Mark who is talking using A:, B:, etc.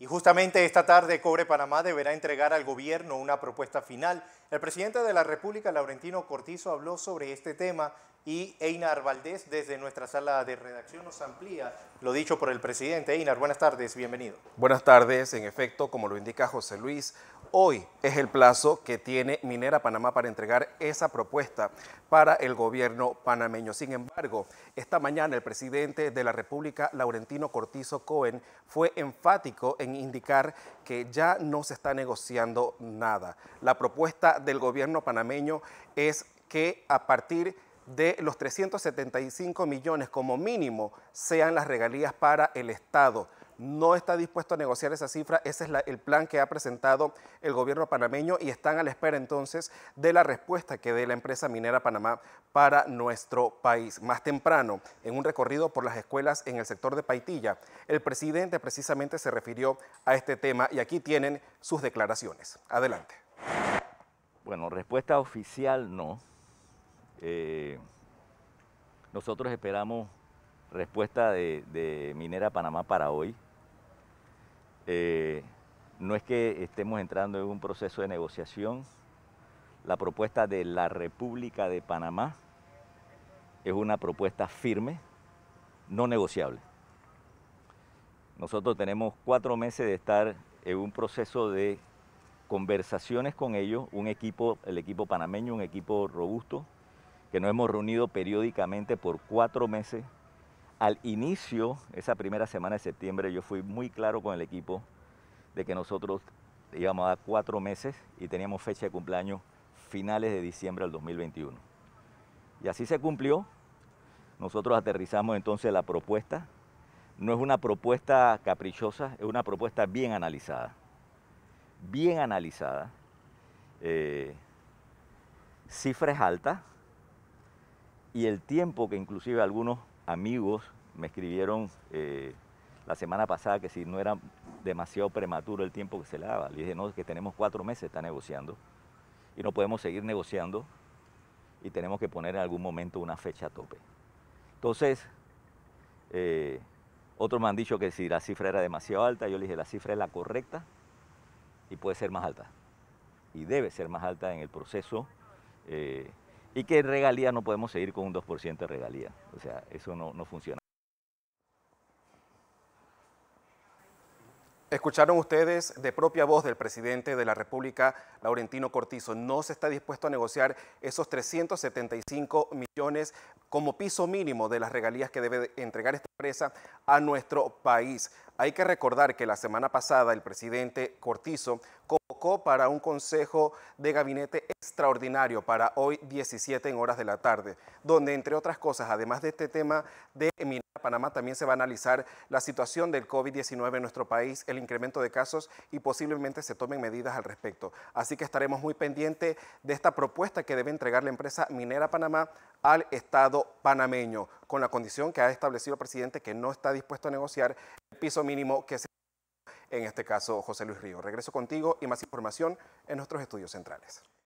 A: Y justamente esta tarde Cobre Panamá deberá entregar al gobierno una propuesta final. El presidente de la República, Laurentino Cortizo, habló sobre este tema y Einar Valdés desde nuestra sala de redacción nos amplía lo dicho por el presidente. Einar, buenas tardes, bienvenido. Buenas tardes, en efecto, como lo indica José Luis, Hoy es el plazo que tiene Minera Panamá para entregar esa propuesta para el gobierno panameño. Sin embargo, esta mañana el presidente de la República, Laurentino Cortizo Cohen, fue enfático en indicar que ya no se está negociando nada. La propuesta del gobierno panameño es que a partir de los 375 millones como mínimo sean las regalías para el Estado no está dispuesto a negociar esa cifra. Ese es el plan que ha presentado el gobierno panameño y están a la espera entonces de la respuesta que dé la empresa minera Panamá para nuestro país. Más temprano, en un recorrido por las escuelas en el sector de Paitilla, el presidente precisamente se refirió a este tema y aquí tienen sus declaraciones. Adelante. Bueno,
B: respuesta oficial no. Eh, nosotros esperamos respuesta de Minera Panamá para hoy. Eh, no es que estemos entrando en un proceso de negociación. La propuesta de la República de Panamá es una propuesta firme, no negociable. Nosotros tenemos cuatro meses de estar en un proceso de conversaciones con ellos, un equipo, el equipo panameño, un equipo robusto, que nos hemos reunido periódicamente por cuatro meses al inicio, esa primera semana de septiembre, yo fui muy claro con el equipo de que nosotros íbamos a dar cuatro meses y teníamos fecha de cumpleaños finales de diciembre del 2021. Y así se cumplió. Nosotros aterrizamos entonces la propuesta. No es una propuesta caprichosa, es una propuesta bien analizada. Bien analizada. Eh, cifras altas y el tiempo que inclusive algunos amigos me escribieron eh, la semana pasada que si no era demasiado prematuro el tiempo que se le daba. Le dije, no, es que tenemos cuatro meses, está negociando y no podemos seguir negociando y tenemos que poner en algún momento una fecha a tope. Entonces, eh, otros me han dicho que si la cifra era demasiado alta, yo le dije, la cifra es la correcta y puede ser más alta. Y debe ser más alta en el proceso eh, y que en regalías no podemos seguir con un 2% de regalía. O sea, eso no, no funciona.
A: Escucharon ustedes de propia voz del presidente de la República, Laurentino Cortizo. No se está dispuesto a negociar esos 375 millones como piso mínimo de las regalías que debe entregar esta empresa a nuestro país. Hay que recordar que la semana pasada el presidente Cortizo convocó para un consejo de gabinete extraordinario para hoy 17 en horas de la tarde, donde entre otras cosas, además de este tema de Minera Panamá, también se va a analizar la situación del COVID-19 en nuestro país, el incremento de casos y posiblemente se tomen medidas al respecto. Así que estaremos muy pendientes de esta propuesta que debe entregar la empresa Minera Panamá al Estado panameño, con la condición que ha establecido el presidente que no está dispuesto a negociar el piso mínimo que se en este caso José Luis Río. Regreso contigo y más información en nuestros estudios centrales.